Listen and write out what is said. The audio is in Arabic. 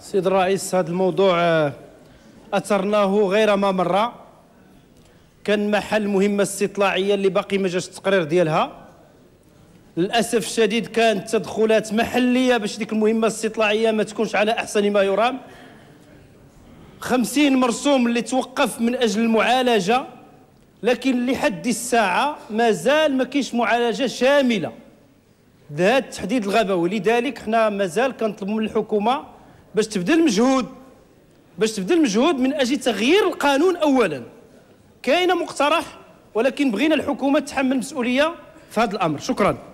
سيد الرئيس هذا الموضوع آه، اثرناه غير ما مره كان محل مهمه استطلاعيه اللي باقي ما جاش التقرير ديالها للاسف الشديد كانت تدخلات محليه باش ديك المهمه الاستطلاعيه ما تكونش على احسن ما يرام خمسين مرسوم اللي توقف من اجل المعالجه لكن لحد الساعه مازال ما كاينش معالجه شامله لهذا التحديد الغبوي لذلك حنا مازال كنطلبوا من الحكومه باش تبدا المجهود باش تبدا المجهود من اجل تغيير القانون اولا كاين مقترح ولكن بغينا الحكومه تحمل مسؤوليه في هذا الامر شكرا